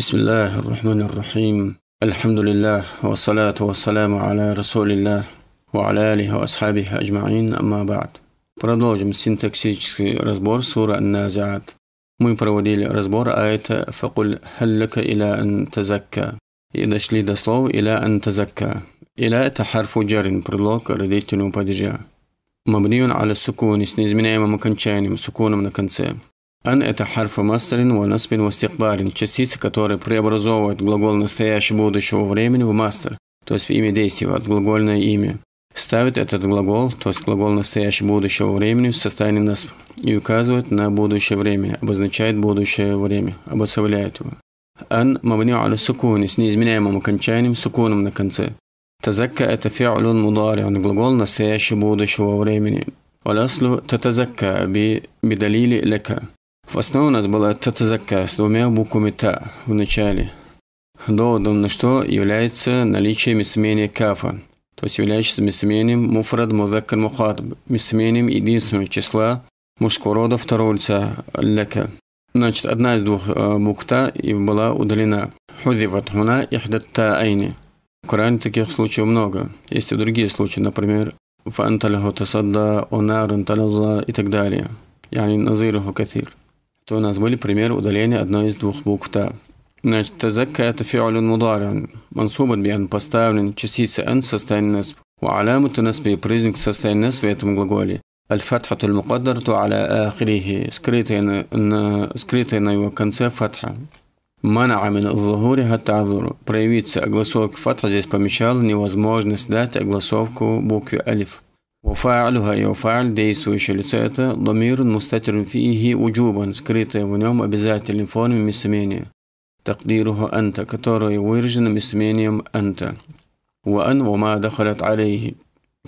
بسم الله الرحمن الرحيم الحمد لله والصلاة والسلام على رسول الله وعلى آله وأصحابه أجمعين أما بعد продолжим синтаксический разбор суры النازعات мы проводили разбор аята فقل هل لك إلى أن تزكى إذا شلي دسلو إلى أن تزكى إلى تحرف جر بروك رديتنو بدجا مبني على السكون سنزمنا ما مكنشان سكون من كنسي «Ан» – это харф мастерин, ванаспин, вастикбарин, частицы, которые преобразовывают глагол настоящего будущего времени в мастер, то есть в имя действия, от глагольное имя. Ставит этот глагол, то есть глагол настоящего будущего времени в состоянии нас и указывает на будущее время, обозначает будущее время, обособляет его. «Ан» – мавню аля сукуни, с неизменяемым окончанием, сукуном на конце. «Тазакка» – это фиалюн мудари, он глагол настоящего будущего времени. «Валяслу татазакка» би «бидалили лека». В основе у нас была ТТЗК с двумя буквами «Та» в начале. Доводом на что является наличие местоимения «Кафа», то есть являющееся местоимением «Муфрад Музаккар Мухатб», местоимением единственного числа мужского рода второго лица «Ляка». Значит, одна из двух э, букв «Та» и была удалена. «Хузифат хуна ихдат та айни». В Коране таких случаев много. Есть и другие случаи, например, «Фанталиху тасадда, онарун талаза» и так далее. Я не назируху катир то у нас были примеры удаления одной из двух букв «та». Значит, тазакка – это фиолин мударин. Мансубан бьян поставлен частица «н» в состоянии насб. وعلامة نسبه признак состояния насб в этом глаголе. الفتحة المقدرة على آخره скрытая на, скрытая на его конце фатха. منع من الظهور التعذر проявиться огласовка фатха здесь помещала невозможность дать огласовку букве алиф. وفاعلها يفعل دي سويش لسيتا ضمير مستتر فيه وجوبا سكريتا ونوم أبزات الانفون من تقديره أنت كتورا ويرجن مسمينيوم أنت وأن وما دخلت عليه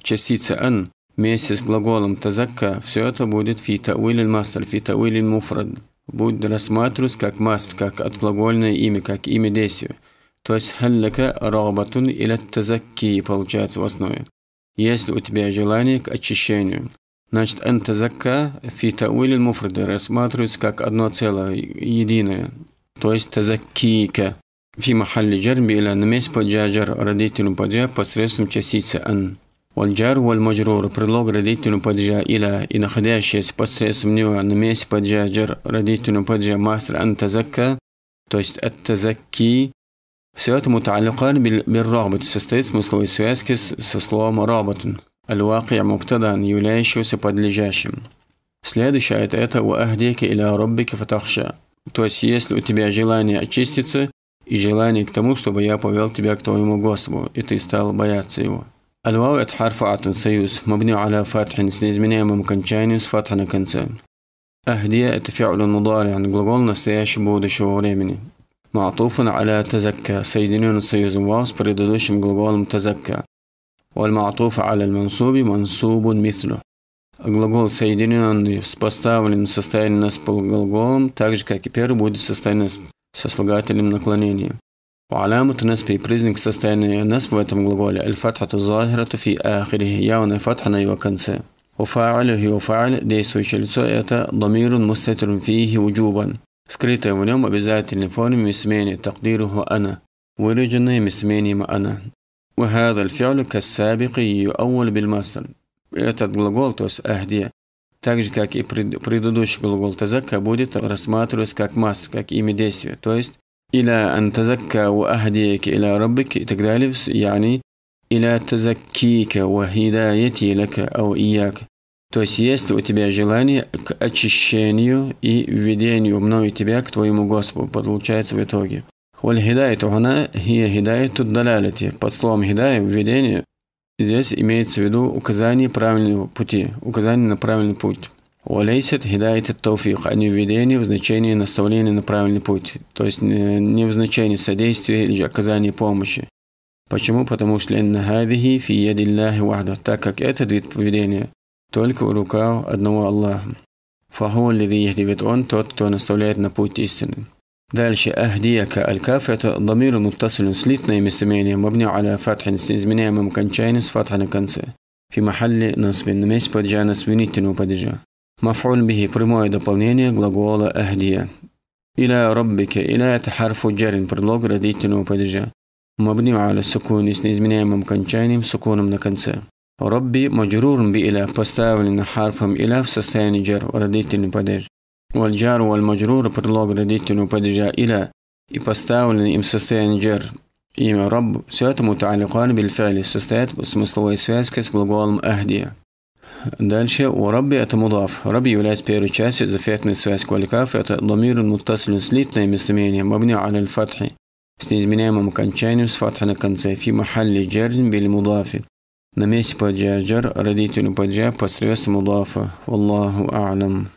تشستيتس أن ميسيس глаголом تزكى все بودت في تأويل الماستر في تأويل المفرد будет рассматриваться как мастер, как отглагольное имя, как имя действия. То есть, хэллэка рогбатун или тазакки получается в основе. Если у тебя желание к очищению, значит антазакка фи тауиль муфрады рассматривается как одно целое, единое. То есть тазаккика. Фи махалли джарби или на месте под джаджар родителю паджа посредством частицы ан. Вальджар вальмаджрур предлог родителю паджа или и находящееся посредством него на месте под джаджар родителю паджа мастер антазакка, то есть аттазакки все это муталлика бир-рагбат состоит в смысловой связке со словом «рабатун», аль-вакия муктадан, являющегося подлежащим. Следующее это, это «уахдеки или роббики фатахша», то есть если у тебя желание очиститься и желание к тому, чтобы я повел тебя к твоему Господу, и ты стал бояться его. Аль-вау – это харф атн союз, мабни аля фатхин с неизменяемым окончанием с фатха на конце. Ахдия – это фи'лун мудариан, глагол настоящего будущего времени. معطوف على تزكى соединен союзом с предыдущим глаголом تزكى والمعطوف على المنصوب منصوب مثله Глагол соединенный с поставленным состоянием с полуглаголом, так же как и первый, будет состояние с сослагательным наклонением. وعلامة نسبه признак состояния نسب в этом глаголе الفتحة الظاهرة في آخره явная فتحة на его конце. وفاعله وفاعل действующее лицо это ضمير مستتر فيه وجوبا Скрытое в нем обязательной форме местмение تقديره أنا ورجنا местмением أنا وهذا الفعل كالسابق يؤول بالمصدر Этот глагол, то есть «ахдия», так же, как и предыдущий глагол «тазакка», будет рассматриваться как мастер, как имя действия, то есть إلى أن تزكى وأهديك إلى ربك تقدالف يعني إلى تزكيك وهدايتي لك أو إياك То есть есть у тебя желание к очищению и введению мною тебя к твоему Господу, получается в итоге. Валь-хидайту хана хия тут далалити. Под словом хидай, введение, здесь имеется в виду указание правильного пути, указание на правильный путь. Валейсит хидайтит тауфих, а не введение в значение наставления на правильный путь, то есть э, не в значении содействия или же оказания помощи. Почему? Потому что «Инна хадихи фи ядиллахи вахда», так как это вид поведения Только у рука одного Аллаха. Фаху лиди ехдивит он, тот, кто наставляет на путь истины. Дальше «Ахдияка» «Аль-Каф» – это ضمир муттасил, слитное местоимение, мабни аля фатхин, с изменяемым кончайным с фатха на конце. Фи махалли насбин, на месте падежа насбинительного падежа. Мафун бихи – прямое дополнение глагола «Ахдия». «Иля раббика» – «Иля» – это харфу джарин, предлог родительного падежа. Мабни аля сукуни с неизменяемым кончайным сукуном на конце. ربي مجرور بإلى فاستاول إن حرفهم إلى فستاني جر ورديت بدر والجار والمجرور برلوغ رديت بدر إلى إفاستاول إن سستاني جر إما رب سيات متعلقان بالفعل سستات بسمس لوي سياس كس بلغوالم أهدية دالشة وربي أتمضاف ربي يولايس بيرو تشاسي زفيتنا سياس كواليكاف ضمير متصل سليتنا مسلمين مبني على الفتح سنزمنا ممكن تشاني سفتحنا كنسي في محل جر بالمضافي na miezi pajajar, родителю паджа посредством Аллаха. Аллаху А'лам.